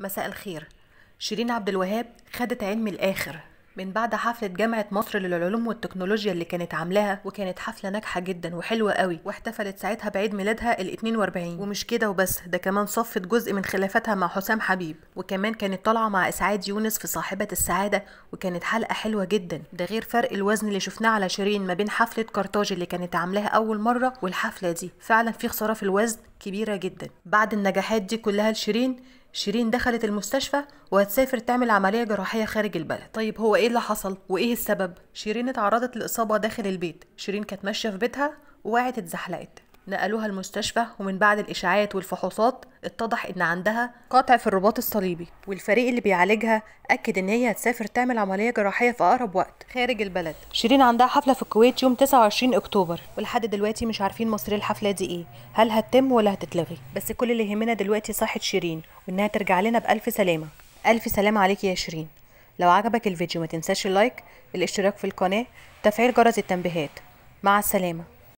مساء الخير شيرين عبد الوهاب خدت علم الآخر من بعد حفلة جامعة مصر للعلوم والتكنولوجيا اللي كانت عاملاها وكانت حفلة ناجحة جدا وحلوة قوي واحتفلت ساعتها بعيد ميلادها ال 42 ومش كده وبس ده كمان صفت جزء من خلافاتها مع حسام حبيب وكمان كانت طالعة مع إسعاد يونس في صاحبة السعادة وكانت حلقة حلوة جدا ده غير فرق الوزن اللي شفناه على شيرين ما بين حفلة كارتاج اللي كانت عاملاها أول مرة والحفلة دي فعلا في خسارة في الوزن كبيرة جدا بعد النجاحات دي كلها لشيرين شيرين دخلت المستشفى وهتسافر تعمل عملية جراحية خارج البلد طيب هو ايه اللي حصل وايه السبب شيرين اتعرضت لإصابة داخل البيت شيرين كانت ماشية في بيتها ووقعت اتزحلقت نقلوها المستشفى ومن بعد الإشاعات والفحوصات اتضح إن عندها قطع في الرباط الصليبي والفريق اللي بيعالجها أكد إن هي هتسافر تعمل عملية جراحية في أقرب وقت خارج البلد شيرين عندها حفلة في الكويت يوم 29 أكتوبر ولحد دلوقتي مش عارفين مصير الحفلة دي إيه هل هتتم ولا هتتلغي بس كل اللي يهمنا دلوقتي صحة شيرين وإنها ترجع لنا بألف سلامة ألف سلامة عليك يا شيرين لو عجبك الفيديو ما تنساش اللايك الاشتراك في القناة تفعيل جرس التنبيهات مع السلامه